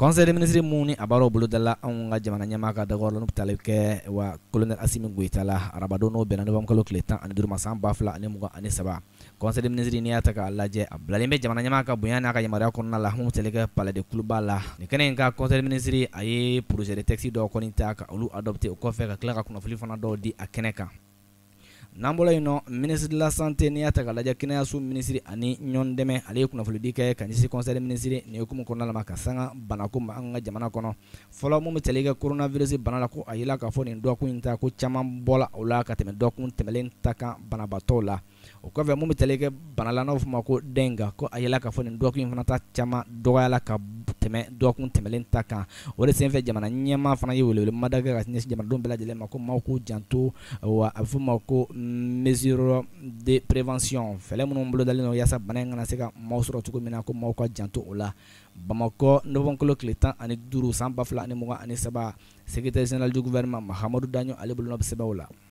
conseil des ministres mun ni a baro bolo dala anw ka jamana ɲɛma ka dagɔrɔ la n'u tali kɛ wa colonel asimi goyita la arabadon n'o bɛnna nɔfɛmu kalo tile tan ani duuru ma san ba fila ani mugan ani saba conseil des ministres n'i y'a ta k'a lajɛ a bilalen bɛ jamana ɲɛmaa ka bonya n'a ka yamaruya kɔnɔna la mun tali kɛ palais de kuluba la ni kɛnɛ ka conseil des ministres a ye projet de texte dɔ kɔni ta ka olu adopté o kɔfɛ ka tila ka kunnafoli fana dɔw di a kɛnɛ kan n'an bɔra yen nɔ minisiri la sante n'i y'a ta ka lajɛ kɛnɛyaso minisiri ani ɲɔn dɛmɛ ale ye kunnafolidi kɛ ka ɲɛsin kɔnsɛri minisiri nin hukumu kɔnɔna la ka sanga banako ma an ka jamana kɔnɔ fɔlɔ mun be tali kɛ koronavirusi bana la ko a yela k'a fɔ nin dɔkun in ta ko caaman bɔla o la ka tɛmɛ dɔkun tɛmɛlen ta kan banabatɔw la o kɔfɛ mun be tali kɛ banala n'a bɛ ma ko denga ko a yela k'a fɔ nin dɔkun in fana ta caman dɔgɔyala ka tɛmɛ dɔgɔkun tɛmɛlen ta kan o de senfɛ jamana ɲɛmaa fana ye welewele mada kɛ ka ɲɛsin jamanadenw bɛɛ lajɛlen ma ko maaw k'u janto wa a bɛ f'o ma ko mesure de prévention fɛɛlɛ minnu bolodalen don yaasa bana in kana se ka maaw sɔrɔ cogo min na ko maaw ka janto o la bamakɔ nɔfɔkolo tile tan ani duuru san ba fila ani mugan ani saba sekretɛri jenerali du guvɛrɛnɛma mahamadu daɲɔ ale bolonɔ bɛ sɛbɛn o la